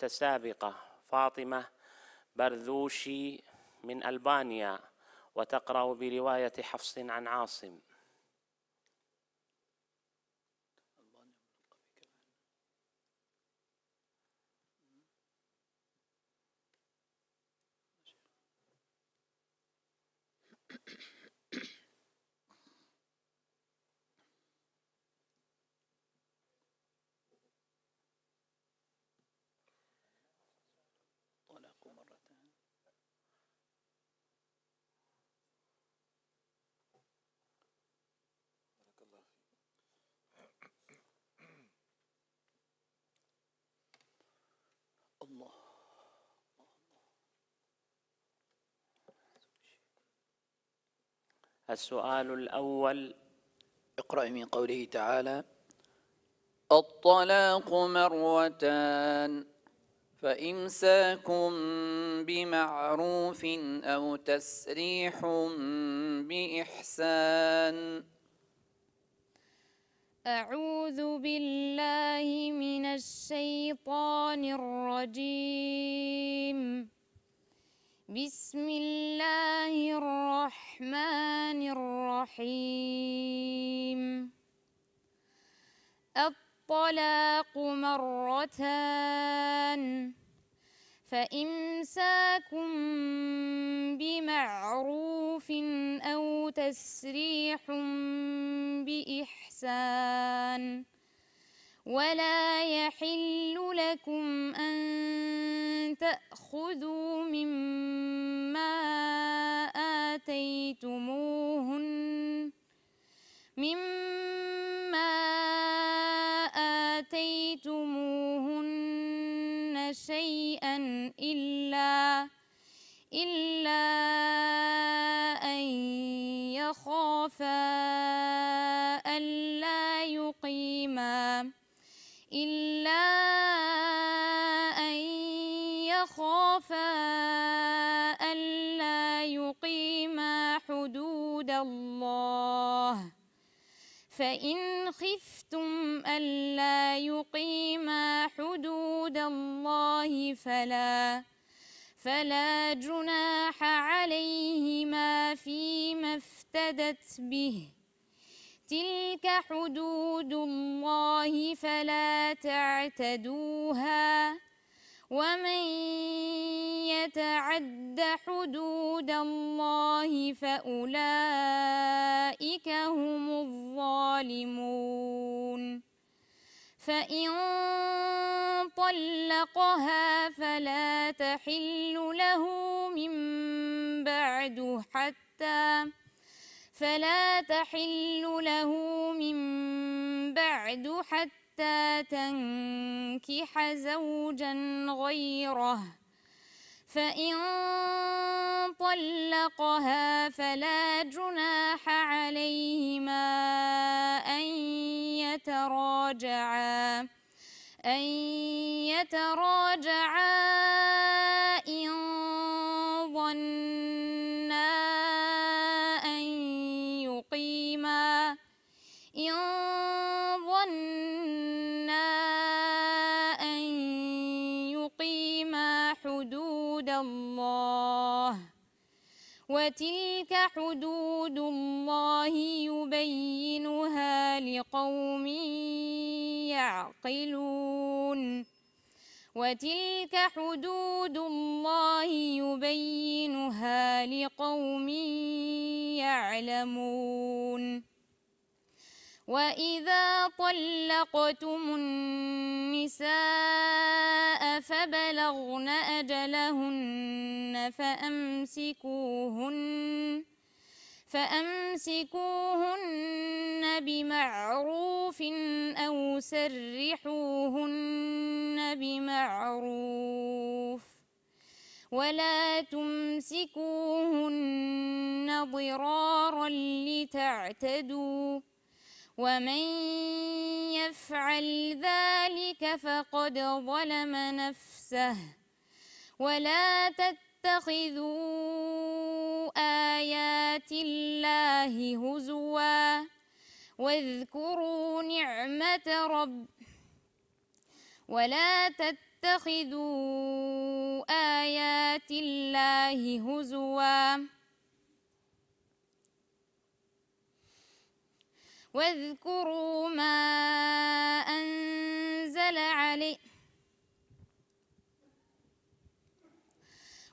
المتسابقة فاطمة برذوشي من ألبانيا وتقرأ برواية حفص عن عاصم السؤال الأول اقرأ من قوله تعالى الطلاق مروتان فإمساكم بمعروف أو تسريح بإحسان أعوذ بالله من الشيطان الرجيم بسم الله الرحمن الرحيم الطلاق مرتان فإمساكم بمعروف أو تسريح بإحسان ولا يحل لكم أن تأتوا خذوا مما آتيتموهن مما آتيتموهن شيئا إلا إلا أن يخافا ألا يقيما إلا الله فإن خفتم ألا يقيما حدود الله فلا فلا جناح عليهما فيما افتدت به تلك حدود الله فلا تعتدوها ومن حد حدود الله فأولئك هم الظالمون فإن طلقها فلا تحل له من بعد حتى فلا تحل له من بعد حتى تنكح زوجا غيره فإن طلقها فلا جناح عليهما أن يتراجعا أن يتراجعا وتلك حدود الله يبينها لقوم يعقلون وتلك حدود الله يبينها لقوم يعلمون وإذا طلقتم النساء فبلغن أجلهن فأمسكوهن فأمسكوهن بمعروف أو سرحوهن بمعروف ولا تمسكوهن ضرارا لتعتدوا ومن يفعل ذلك فقد ظلم نفسه ولا تتخذوا آيات الله هزوا واذكروا نعمة رب ولا تتخذوا آيات الله هزواً واذكروا ما أنزل علي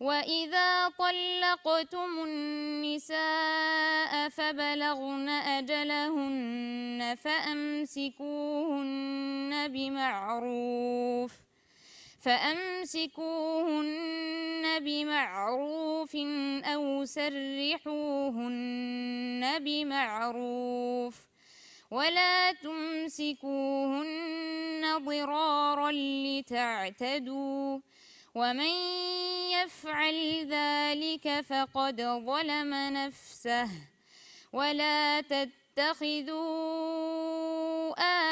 وإذا طلقتم النساء فبلغن أجلهن فأمسكوهن بمعروف فأمسكوهن بمعروف أو سرحوهن بمعروف ولا تمسكوهن ضرارا لتعتدوا ومن يفعل ذلك فقد ظلم نفسه ولا تتخذوا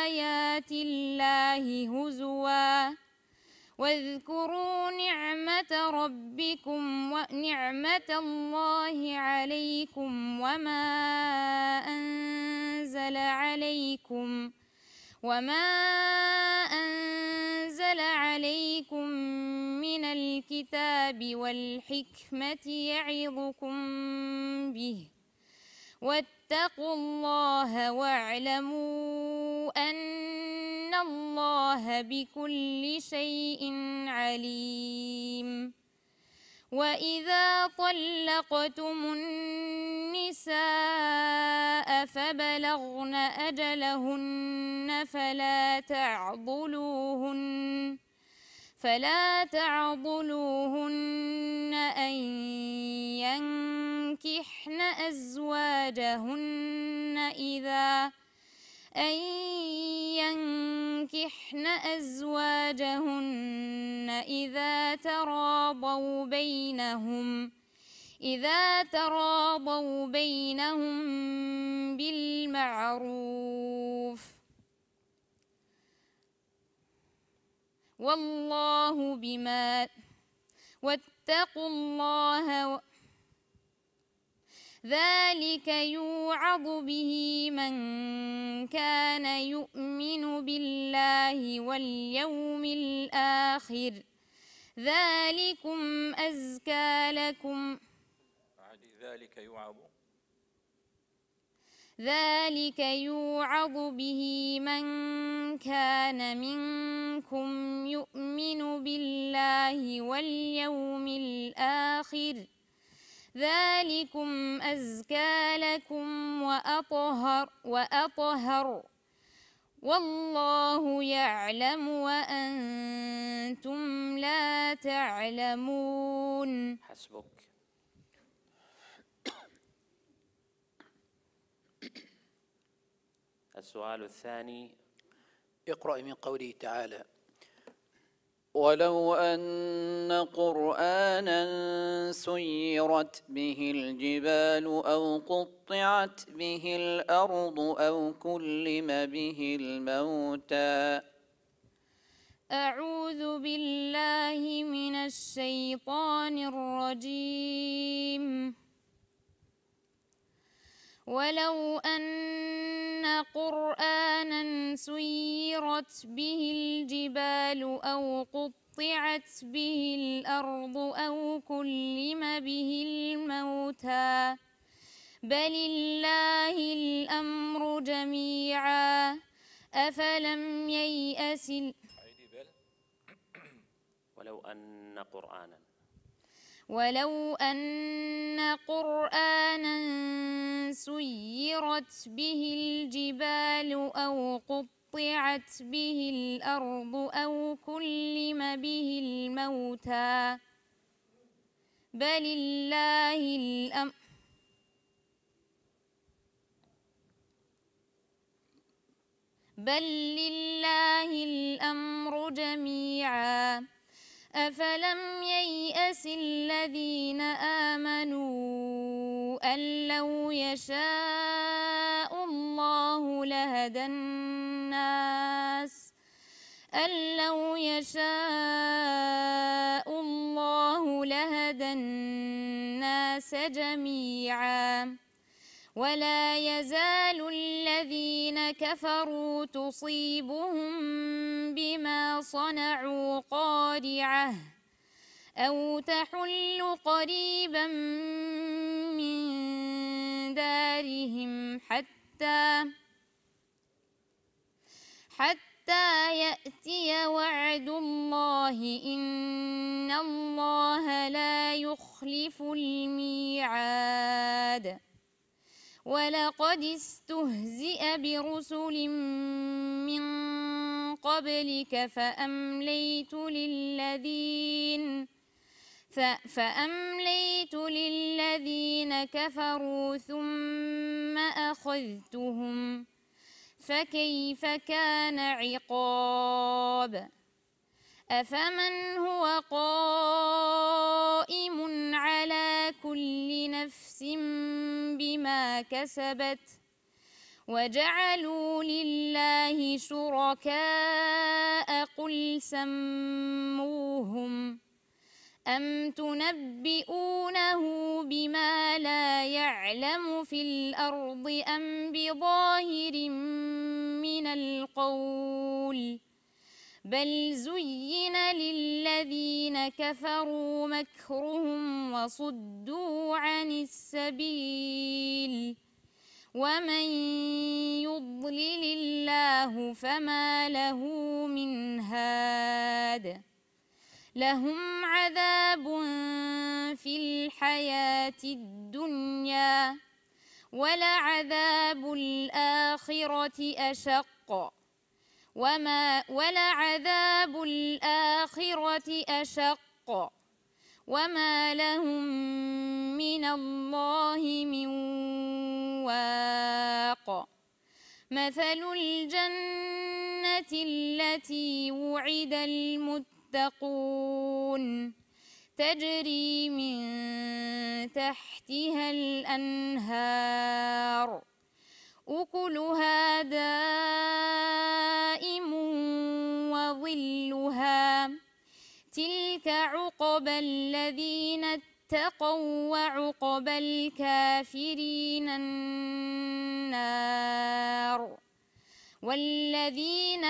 آيات الله هزوا واذكروا نعمة ربكم ونعمة الله عليكم وما أنزل عليكم وما أنزل عليكم من الكتاب والحكمة يعظكم به فاتقوا الله واعلموا أن الله بكل شيء عليم وإذا طلقتم النساء فبلغن أجلهن فلا تعضلوهن فلا تعضلوهن أن ينكحن ينكحن أزواجهن إذا أن ينكحن أزواجهن إذا تراضوا بينهم إذا تراضوا بينهم بالمعروف والله بما واتقوا الله ذلك يوعظ به من كان يؤمن بالله واليوم الآخر ذلكم أزكى لكم ذلك يوعظ ذلك يوعظ به من كان منكم يؤمن بالله واليوم الآخر ذلكم أزكى لكم وأطهر, وأطهر والله يعلم وأنتم لا تعلمون حسبك السؤال الثاني اقرأ من قوله تعالى ولو أن قرآنا سيرت به الجبال أو قطعت به الأرض أو كلم به الموتى أعوذ بالله من الشيطان الرجيم ولو أن قرآنا سيرت به الجبال أو قطعت به الأرض أو كلم به الموتى بل الله الأمر جميعا أفلم ييأس ولو أن قرآنا ولو أن قرآنا سيرت به الجبال أو قطعت به الأرض أو كلم به الموتى بل الله الأمر بل لله الأمر جميعاً أفلم ييأس الذين آمنوا أن لو يشاء الله لهدى الناس أن لو يشاء الله لهدى الناس جميعا ولا يزال الذين كفروا تصيبهم بما صنعوا قارعة أو تحل قريبا من دارهم حتى حتى يأتي وعد الله إن الله لا يخلف الميعاد ولقد استهزئ برسل من قبلك فأمليت للذين فأمليت للذين كفروا ثم أخذتهم فكيف كان عقاب أفمن هو قائم على كل نفس ما كسبت وجعلوا لله شركاء قل سموهم أم تنبئونه بما لا يعلم في الأرض أم بظاهر من القول ؟ بل زين للذين كفروا مكرهم وصدوا عن السبيل ومن يضلل الله فما له من هاد لهم عذاب في الحياة الدنيا ولعذاب الآخرة أشق وما ولعذاب الآخرة أشق وما لهم من الله من واق مثل الجنة التي وعد المتقون تجري من تحتها الأنهار أكلها دائم وظلها تلك عقبى الذين اتقوا وعقبى الكافرين النار والذين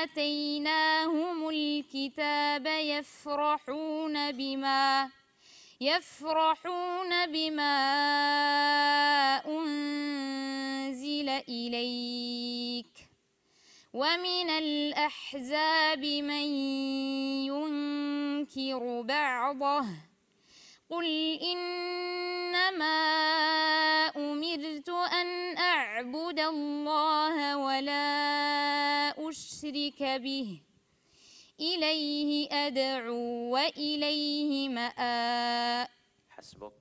آتيناهم الكتاب يفرحون بما يفرحون بما أنزل إليك ومن الأحزاب من ينكر بعضه قل إنما أمرت أن أعبد الله ولا أشرك به إليه أدعو وإليه مآب حسبك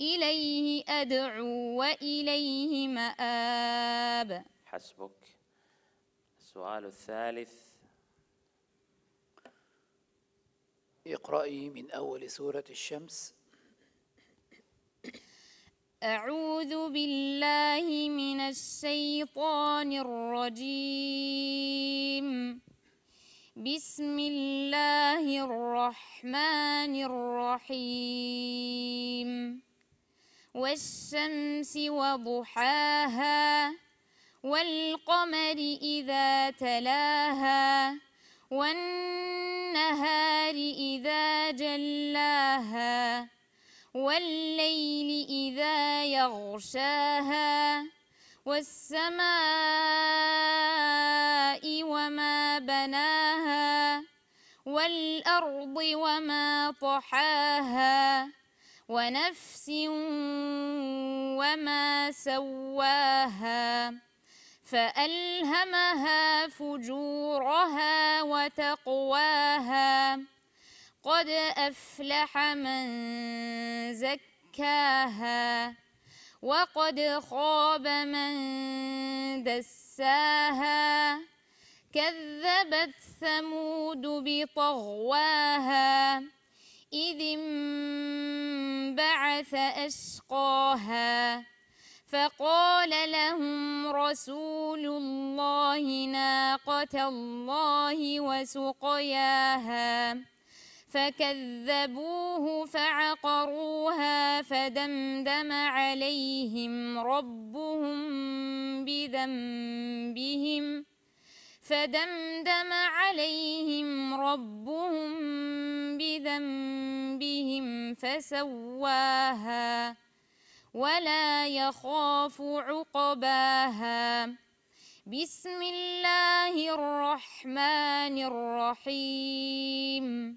إليه أدعو وإليه مآب حسبك السؤال الثالث اقرأي من أول سورة الشمس أعوذ بالله من الشيطان الرجيم بسم الله الرحمن الرحيم والشمس وضحاها والقمر إذا تلاها والنهار إذا جلاها والليل إذا يغشاها والسماء وما بناها والأرض وما طحاها ونفس وما سواها فألهمها فجورها وتقواها قد أفلح من زكاها وقد خاب من دساها كذبت ثمود بطغواها إذ انبعث أشقاها فقال لهم رسول الله ناقة الله وسقياها فكذبوه فعقروها فدمدم عليهم ربهم بذنبهم فدمدم عليهم ربهم بذنبهم فسواها ولا يخاف عقباها بسم الله الرحمن الرحيم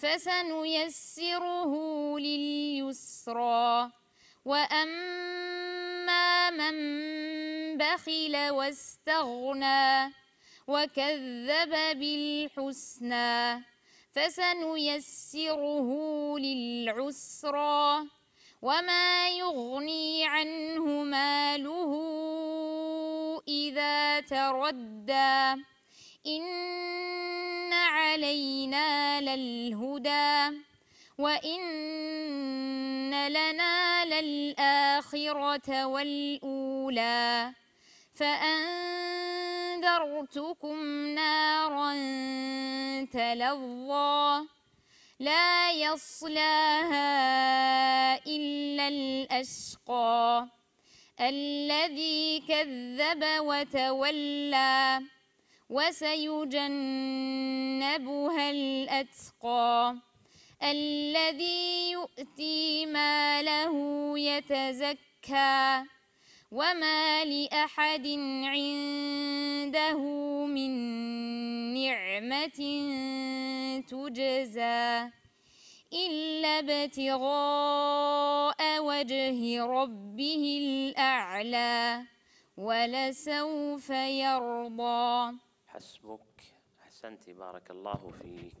فسنيسره لليسرى وأما من بخل واستغنى وكذب بالحسنى فسنيسره للعسرى وما يغني عنه ماله إذا تردى إن علينا للهدى وإن لنا للآخرة والأولى فأنذرتكم نارا تلظى لا يصلاها إلا الأشقى الذي كذب وتولى وسيجنبها الأتقى الذي يؤتي ماله يتزكى وما لأحد عنده من نعمة تجزى إلا ابتغاء وجه ربه الأعلى ولسوف يرضى حسبك أحسنت بارك الله فيك